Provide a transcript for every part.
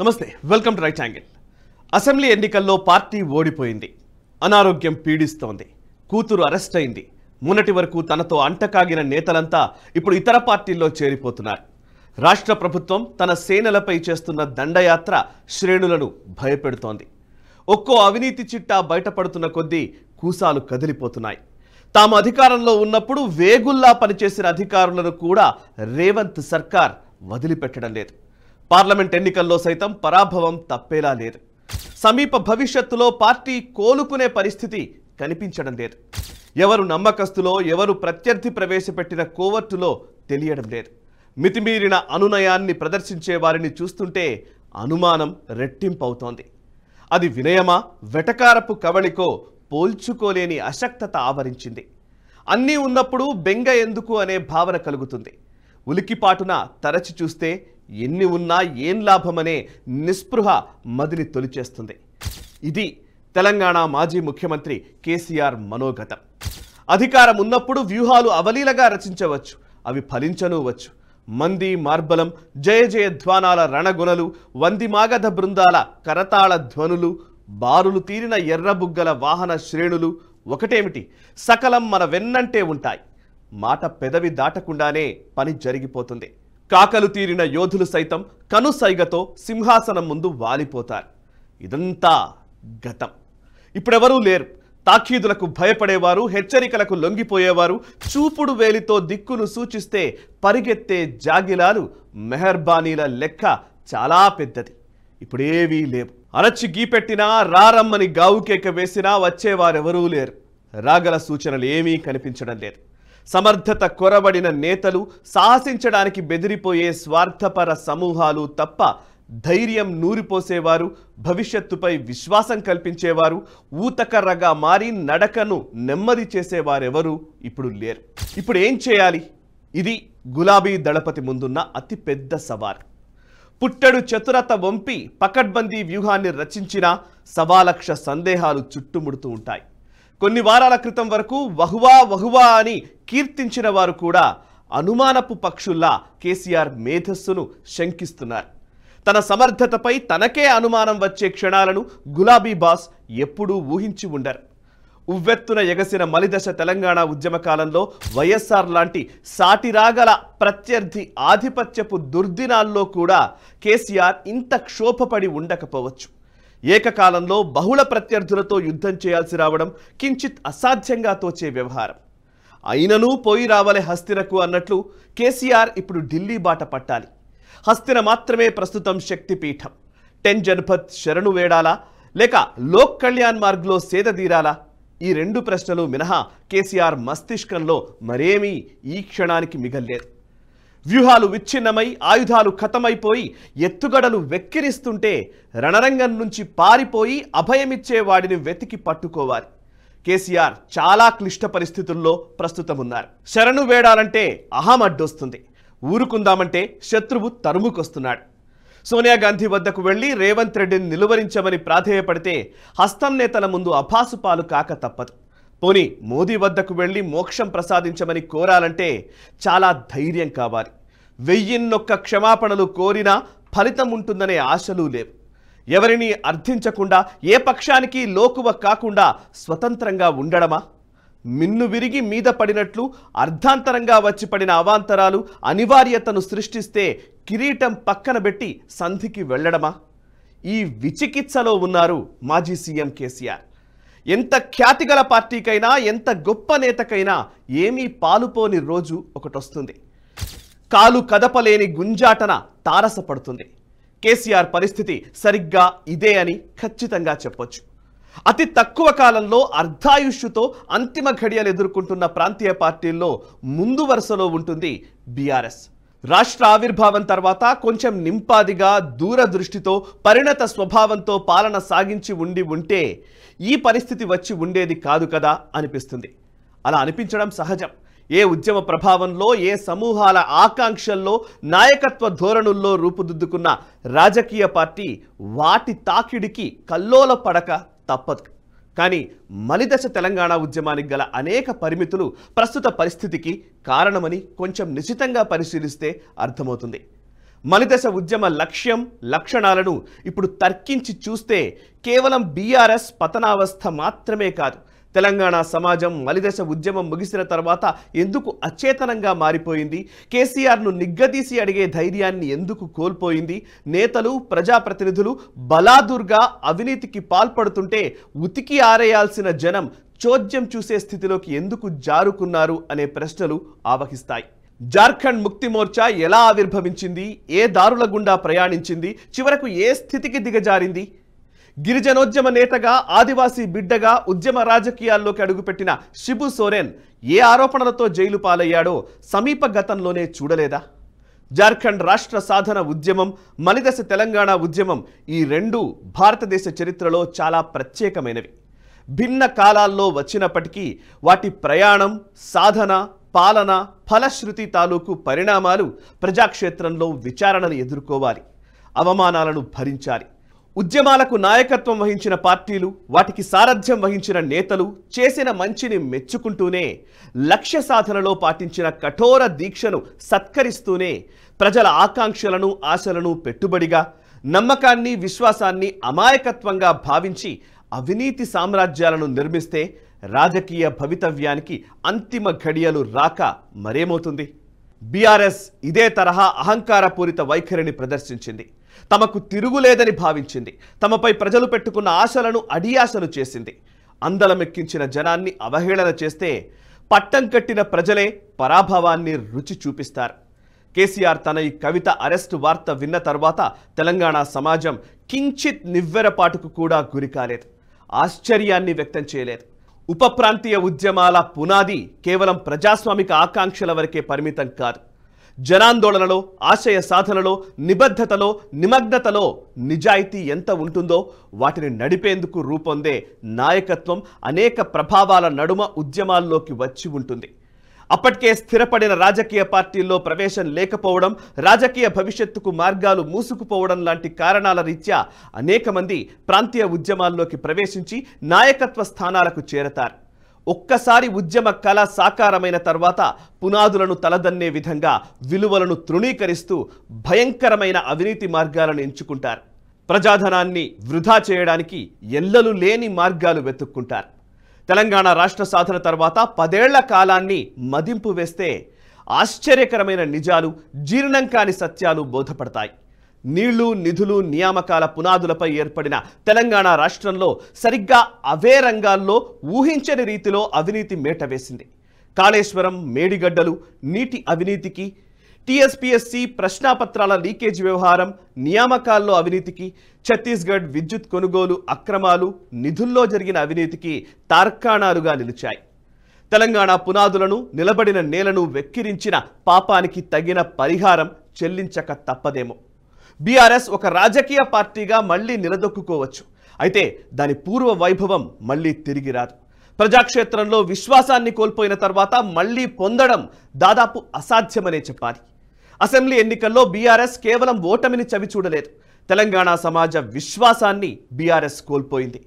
నమస్తే welcome to Right Angle assembly ఎన్నికల్లో party ఓడిపోయింది అనారోగ్యం పీడిస్తోంది కూతురు అరెస్ట్ అయింది మొన్నటి వరకు తనతో అంటకాగిన నేతలంతా ఇప్పుడు ఇతర పార్టీల్లో చేరిపోతున్నారు రాష్ట్ర ప్రభుత్వం తన సేనలపై చేస్తున్న దండయాత్ర శ్రేణులను భయపెడుతోంది ఒక్కో అవినీతి చిట్టా బయటపడుతున్న కొద్దీ కూసాలు కదిలిపోతున్నాయి తాము అధికారంలో ఉన్నప్పుడు వేగుల్లా పనిచేసిన అధికారులను కూడా రేవంత్ సర్కార్ వదిలిపెట్టడం లేదు పార్లమెంట్ ఎన్నికల్లో సైతం పరాభవం తప్పేలా లేదు సమీప భవిష్యత్తులో పార్టీ కోలుకునే పరిస్థితి కనిపించడం లేదు ఎవరు నమ్మకస్తులో ఎవరు ప్రత్యర్థి ప్రవేశపెట్టిన కోవర్టులో తెలియడం లేదు మితిమీరిన అనునయాన్ని ప్రదర్శించే వారిని చూస్తుంటే అనుమానం రెట్టింపవుతోంది అది వినయమా వెటకారపు కవళికో పోల్చుకోలేని అశక్తత ఆవరించింది అన్నీ ఉన్నప్పుడు బెంగ ఎందుకు అనే భావన కలుగుతుంది ఉలికిపాటున తరచి చూస్తే ఎన్ని ఉన్నా ఏం లాభమనే నిస్పృహ మదిలి తొలిచేస్తుంది ఇది తెలంగాణ మాజీ ముఖ్యమంత్రి కేసీఆర్ మనోగతం అధికారం ఉన్నప్పుడు వ్యూహాలు అవలీలగా రచించవచ్చు అవి వచ్చు మంది మార్బలం జయ జయ ధ్వానాల రణగుణలు వంది మాగధ బృందాల కరతాళ ధ్వనులు బారులు తీరిన ఎర్రబుగ్గల వాహన శ్రేణులు ఒకటేమిటి సకలం మన వెన్నంటే ఉంటాయి మాట పెదవి దాటకుండానే పని జరిగిపోతుంది కాకలు తీరిన యోధులు సైతం కనుసైగతో సింహాసనం ముందు వాలిపోతారు ఇదంతా గతం ఇప్పుడెవరూ లేరు తాఖీదులకు భయపడేవారు హెచ్చరికలకు లొంగిపోయేవారు చూపుడు వేలితో దిక్కును సూచిస్తే పరిగెత్తే జాగిలాలు మెహర్బానీల లెక్క చాలా పెద్దది ఇప్పుడేవీ లేవు అరచి గీపెట్టినా రారమ్మని గావుకేక వేసినా వచ్చేవారెవరూ లేరు రాగల సూచనలు ఏమీ కనిపించడం లేదు సమర్థత కొరబడిన నేతలు సాహసించడానికి బెదిరిపోయే స్వార్థపర సమూహాలు తప్ప ధైర్యం నూరిపోసేవారు భవిష్యత్తుపై విశ్వాసం కల్పించేవారు ఊతకర్రగా మారి నడకను నెమ్మది చేసేవారెవరూ ఇప్పుడు లేరు ఇప్పుడు ఏం చేయాలి ఇది గులాబీ దళపతి ముందున్న అతి పెద్ద సవాల్ పుట్టడు చతురత వంపి పకడ్బందీ వ్యూహాన్ని రచించిన సవాలక్ష సందేహాలు చుట్టుముడుతూ ఉంటాయి కొన్ని వారాల క్రితం వరకు వహువా వహువా అని కీర్తించిన వారు కూడా అనుమానపు పక్షుల్లా కేసీఆర్ మేధస్సును శంకిస్తున్నారు తన సమర్థతపై తనకే అనుమానం వచ్చే క్షణాలను గులాబీ బాస్ ఎప్పుడూ ఊహించి ఉండరు ఉవ్వెత్తున ఎగసిన మలిదశ తెలంగాణ ఉద్యమ కాలంలో వైఎస్ఆర్ లాంటి సాటిరాగల ప్రత్యర్థి ఆధిపత్యపు దుర్దినాల్లో కూడా కేసీఆర్ ఇంత క్షోభపడి ఉండకపోవచ్చు ఏకకాలంలో బహుళ ప్రత్యర్థులతో యుద్ధం చేయాల్సి రావడం కించిత్ అసాధ్యంగా తోచే వ్యవహారం అయిననూ పోయి రావాలి హస్తినకు అన్నట్లు కేసీఆర్ ఇప్పుడు ఢిల్లీ బాట పట్టాలి హస్తిన మాత్రమే ప్రస్తుతం శక్తిపీఠం టెన్ జన్పత్ శరణు వేడాలా లేక లోక్ కళ్యాణ్ మార్గ్లో సేదదీరాలా ఈ రెండు ప్రశ్నలు మినహా కేసీఆర్ మస్తిష్కంలో మరేమీ ఈ క్షణానికి మిగల్లేదు వ్యూహాలు విచ్ఛిన్నమై ఆయుధాలు ఖతమైపోయి ఎత్తుగడలు వెక్కిరిస్తుంటే రణరంగం నుంచి పారిపోయి అభయమిచ్చే వాడిని వెతికి పట్టుకోవాలి కేసీఆర్ చాలా క్లిష్ట పరిస్థితుల్లో ప్రస్తుతం ఉన్నారు శరణు వేడాలంటే అహం అడ్డొస్తుంది ఊరుకుందామంటే శత్రువు తరుముకొస్తున్నాడు సోనియా గాంధీ వద్దకు వెళ్లి రేవంత్ రెడ్డిని నిలువరించమని ప్రాధేయపడితే హస్తం నేతల ముందు అభాసుపాలు కాక తప్పదు పోని మోదీ వద్దకు వెళ్ళి మోక్షం ప్రసాదించమని కోరాలంటే చాలా ధైర్యం కావాలి వెయ్యిన్నొక్క క్షమాపణలు కోరినా ఫలితం ఉంటుందనే ఆశలు లేవు ఎవరిని అర్థించకుండా ఏ పక్షానికి లోకువ కాకుండా స్వతంత్రంగా ఉండడమా మిన్ను విరిగి మీద పడినట్లు అర్ధాంతరంగా వచ్చి పడిన అవాంతరాలు అనివార్యతను సృష్టిస్తే కిరీటం పక్కన పెట్టి సంధికి వెళ్ళడమా ఈ విచికిత్సలో ఉన్నారు మాజీ సీఎం కేసీఆర్ ఎంత ఖ్యాతిగల పార్టీకైనా ఎంత గొప్ప నేతకైనా ఏమీ పాలుపోని రోజు ఒకటొస్తుంది కాలు కదపలేని గుంజాటన తారసపడుతుంది కేసీఆర్ పరిస్థితి సరిగ్గా ఇదే అని ఖచ్చితంగా చెప్పొచ్చు అతి తక్కువ కాలంలో అర్ధాయుష్యుతో అంతిమ ఘడియలు ఎదుర్కొంటున్న ప్రాంతీయ పార్టీల్లో ముందు వరుసలో ఉంటుంది బీఆర్ఎస్ రాష్ట్ర ఆవిర్భావం తర్వాత కొంచెం నింపాదిగా దూరదృష్టితో పరిణత స్వభావంతో పాలన సాగించి ఉండి ఉంటే ఈ పరిస్థితి వచ్చి ఉండేది కాదు కదా అనిపిస్తుంది అలా అనిపించడం సహజం ఏ ఉద్యమ ప్రభావంలో ఏ సమూహాల ఆకాంక్షల్లో నాయకత్వ ధోరణుల్లో రూపుదిద్దుకున్న రాజకీయ పార్టీ వాటి తాకిడికి కల్లోల పడక తప్పదు కానీ మలిదశ తెలంగాణ ఉద్యమానికి గల అనేక పరిమితులు ప్రస్తుత పరిస్థితికి కారణమని కొంచెం నిశితంగా పరిశీలిస్తే అర్థమవుతుంది మలిదశ ఉద్యమ లక్ష్యం లక్షణాలను ఇప్పుడు తర్కించి చూస్తే కేవలం బీఆర్ఎస్ పతనావస్థ మాత్రమే కాదు తెలంగాణ సమాజం మలిదశ ఉద్యమం ముగిసిన తర్వాత ఎందుకు అచేతనంగా మారిపోయింది కేసీఆర్ను నిగ్గదీసి అడిగే ధైర్యాన్ని ఎందుకు కోల్పోయింది నేతలు ప్రజాప్రతినిధులు బలాదుర్గా అవినీతికి పాల్పడుతుంటే ఉతికి ఆరేయాల్సిన జనం చోద్యం చూసే స్థితిలోకి ఎందుకు జారుకున్నారు అనే ప్రశ్నలు ఆవహిస్తాయి జార్ఖండ్ ముక్తి మోర్చా ఎలా ఆవిర్భవించింది ఏ దారుల గుండా ప్రయాణించింది చివరకు ఏ స్థితికి దిగజారింది గిరిజనోద్యమ నేతగా ఆదివాసీ బిడ్డగా ఉద్యమ రాజకీయాల్లోకి అడుగుపెట్టిన షిబు సోరెన్ ఏ ఆరోపణలతో జైలు పాలయ్యాడో సమీప గతంలోనే చూడలేదా జార్ఖండ్ రాష్ట్ర సాధన ఉద్యమం మలిదశ తెలంగాణ ఉద్యమం ఈ రెండు భారతదేశ చరిత్రలో చాలా ప్రత్యేకమైనవి భిన్న కాలాల్లో వచ్చినప్పటికీ వాటి ప్రయాణం సాధన పాలన ఫలశ్రుతి తాలూకు పరిణామాలు ప్రజాక్షేత్రంలో విచారణను ఎదుర్కోవాలి అవమానాలను భరించాలి ఉద్యమాలకు నాయకత్వం వహించిన పార్టీలు వాటికి సారథ్యం వహించిన నేతలు చేసిన మంచిని మెచ్చుకుంటూనే లక్ష్య సాధనలో పాటించిన కఠోర దీక్షను సత్కరిస్తూనే ప్రజల ఆకాంక్షలను ఆశలను పెట్టుబడిగా నమ్మకాన్ని విశ్వాసాన్ని అమాయకత్వంగా భావించి అవినీతి సామ్రాజ్యాలను నిర్మిస్తే రాజకీయ భవితవ్యానికి అంతిమ ఘడియలు రాక మరేమవుతుంది బీఆర్ఎస్ ఇదే తరహా అహంకారపూరిత వైఖరిని ప్రదర్శించింది తమకు తిరుగులేదని భావించింది తమపై ప్రజలు పెట్టుకున్న ఆశలను అడియాశలు చేసింది అందలమెక్కించిన జనాన్ని అవహేళన చేస్తే పట్టం కట్టిన ప్రజలే పరాభవాన్ని రుచి చూపిస్తారు కేసీఆర్ తన ఈ కవిత అరెస్టు వార్త విన్న తర్వాత తెలంగాణ సమాజం కించిత్ నివ్వెరపాటుకు కూడా గురి కాలేదు ఆశ్చర్యాన్ని వ్యక్తం చేయలేదు ఉప ప్రాంతీయ ఉద్యమాల పునాది కేవలం ప్రజాస్వామిక ఆకాంక్షల వరకే పరిమితం కాదు జనాందోళనలో ఆశయ సాధనలో నిబద్ధతలో నిమగ్నతలో నిజాయితీ ఎంత ఉంటుందో వాటిని నడిపేందుకు రూపొందే నాయకత్వం అనేక ప్రభావాల నడుమ ఉద్యమాల్లోకి వచ్చి ఉంటుంది అప్పటికే స్థిరపడిన రాజకీయ పార్టీల్లో ప్రవేశం లేకపోవడం రాజకీయ భవిష్యత్తుకు మార్గాలు మూసుకుపోవడం లాంటి కారణాల రీత్యా అనేక మంది ప్రాంతీయ ఉద్యమాల్లోకి ప్రవేశించి నాయకత్వ స్థానాలకు చేరతారు ఒక్కసారి ఉద్యమ కళ సాకారమైన తర్వాత పునాదులను తలదన్నే విధంగా విలువలను తృణీకరిస్తూ భయంకరమైన అవినీతి మార్గాలను ఎంచుకుంటారు ప్రజాధనాన్ని వృధా చేయడానికి ఎల్లలు లేని మార్గాలు వెతుక్కుంటారు తెలంగాణ రాష్ట్ర సాధన తర్వాత పదేళ్ల కాలాన్ని మదింపు వేస్తే ఆశ్చర్యకరమైన నిజాలు జీర్ణం కాని సత్యాలు బోధపడతాయి నీళ్లు నిధులు నియామకాల పునాదులపై ఏర్పడిన తెలంగాణ రాష్ట్రంలో సరిగ్గా అవే రంగాల్లో ఊహించని రీతిలో అవినీతి మేట వేసింది కాళేశ్వరం మేడిగడ్డలు నీటి అవినీతికి టీఎస్పీఎస్సీ ప్రశ్నాపత్రాల లీకేజ్ వ్యవహారం నియామకాల్లో అవినీతికి ఛత్తీస్గఢ్ విద్యుత్ కొనుగోలు అక్రమాలు నిధుల్లో జరిగిన అవినీతికి తార్కాణాలుగా నిలిచాయి తెలంగాణ పునాదులను నిలబడిన నేలను వెక్కిరించిన పాపానికి తగిన పరిహారం చెల్లించక తప్పదేమో బీఆర్ఎస్ ఒక రాజకీయ పార్టీగా మళ్లీ నిలదొక్కుకోవచ్చు అయితే దాని పూర్వ వైభవం మళ్లీ తిరిగి రాదు ప్రజాక్షేత్రంలో విశ్వాసాన్ని కోల్పోయిన తర్వాత మళ్లీ పొందడం దాదాపు అసాధ్యమనే చెప్పాలి అసెంబ్లీ ఎన్నికల్లో బీఆర్ఎస్ కేవలం ఓటమిని చవిచూడలేదు తెలంగాణ సమాజ విశ్వాసాన్ని బీఆర్ఎస్ కోల్పోయింది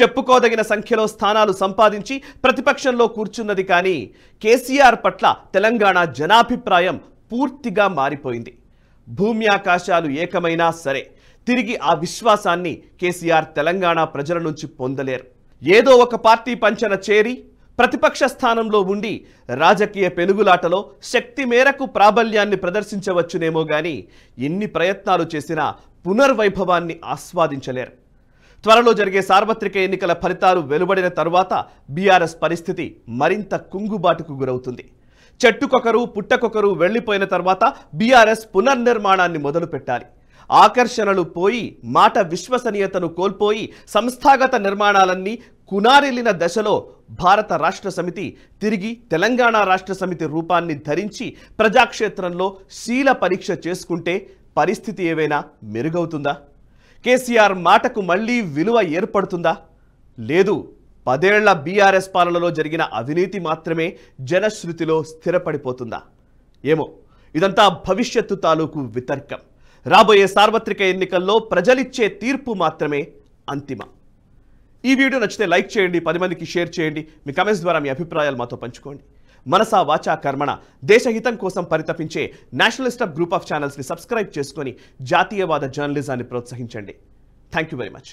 చెప్పుకోదగిన సంఖ్యలో స్థానాలు సంపాదించి ప్రతిపక్షంలో కూర్చున్నది కానీ కేసీఆర్ పట్ల తెలంగాణ జనాభిప్రాయం పూర్తిగా మారిపోయింది భూమి ఆకాశాలు ఏకమైనా సరే తిరిగి ఆ విశ్వాసాన్ని కేసీఆర్ తెలంగాణ ప్రజల నుంచి పొందలేరు ఏదో ఒక పార్టీ పంచన చేరి ప్రతిపక్ష స్థానంలో ఉండి రాజకీయ పెనుగులాటలో శక్తి మేరకు ప్రాబల్యాన్ని ప్రదర్శించవచ్చునేమో గాని ఎన్ని ప్రయత్నాలు చేసినా పునర్వైభవాన్ని ఆస్వాదించలేరు త్వరలో జరిగే సార్వత్రిక ఎన్నికల ఫలితాలు వెలువడిన తర్వాత బీఆర్ఎస్ పరిస్థితి మరింత కుంగుబాటుకు గురవుతుంది చెట్టుకొకరు పుట్టకొకరు వెళ్లిపోయిన తర్వాత బీఆర్ఎస్ పునర్నిర్మాణాన్ని మొదలుపెట్టాలి ఆకర్షణలు పోయి మాట విశ్వసనీయతను కోల్పోయి సంస్థాగత నిర్మాణాలన్నీ కునారిల్లిన దశలో భారత రాష్ట్ర సమితి తిరిగి తెలంగాణ రాష్ట్ర సమితి రూపాన్ని ధరించి ప్రజాక్షేత్రంలో శీల పరీక్ష చేసుకుంటే పరిస్థితి ఏవైనా మెరుగవుతుందా కేసీఆర్ మాటకు మళ్ళీ విలువ ఏర్పడుతుందా లేదు పదేళ్ల బీఆర్ఎస్ పాలనలో జరిగిన అవినీతి మాత్రమే జనశ్రుతిలో స్థిరపడిపోతుందా ఏమో ఇదంతా భవిష్యత్తు తాలూకు వితర్కం రాబోయే సార్వత్రిక ఎన్నికల్లో ప్రజలిచ్చే తీర్పు మాత్రమే అంతిమ ఈ వీడియో నచ్చితే లైక్ చేయండి పది మందికి షేర్ చేయండి మీ కమెంట్స్ ద్వారా మీ అభిప్రాయాలు మాతో పంచుకోండి మనసా వాచా కర్మణ దేశహితం కోసం పరితపించే నేషనలిస్ట్ గ్రూప్ ఆఫ్ ఛానల్స్ని సబ్స్క్రైబ్ చేసుకొని జాతీయవాద జర్నలిజాన్ని ప్రోత్సహించండి థ్యాంక్ వెరీ మచ్